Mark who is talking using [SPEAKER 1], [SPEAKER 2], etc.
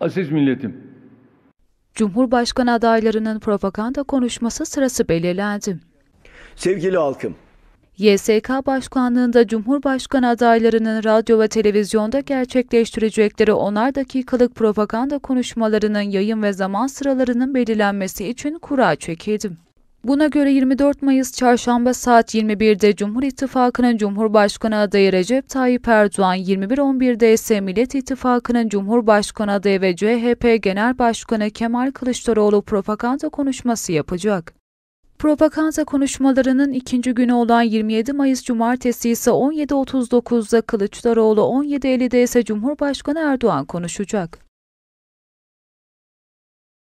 [SPEAKER 1] Aziz milletim.
[SPEAKER 2] Cumhurbaşkanı adaylarının propaganda konuşması sırası belirlendi.
[SPEAKER 1] Sevgili halkım,
[SPEAKER 2] YSK Başkanlığında Cumhurbaşkanı adaylarının radyo ve televizyonda gerçekleştirecekleri onar dakikalık propaganda konuşmalarının yayın ve zaman sıralarının belirlenmesi için kura çekildi. Buna göre 24 Mayıs çarşamba saat 21'de Cumhur İttifakı'nın Cumhurbaşkanı adayı Recep Tayyip Erdoğan, 21.11'de ise Millet İttifakı'nın Cumhurbaşkanı adayı ve CHP Genel Başkanı Kemal Kılıçdaroğlu propaganda konuşması yapacak. Propaganda konuşmalarının ikinci günü olan 27 Mayıs Cumartesi ise
[SPEAKER 3] 17.39'da Kılıçdaroğlu, 17.50'de ise Cumhurbaşkanı Erdoğan konuşacak.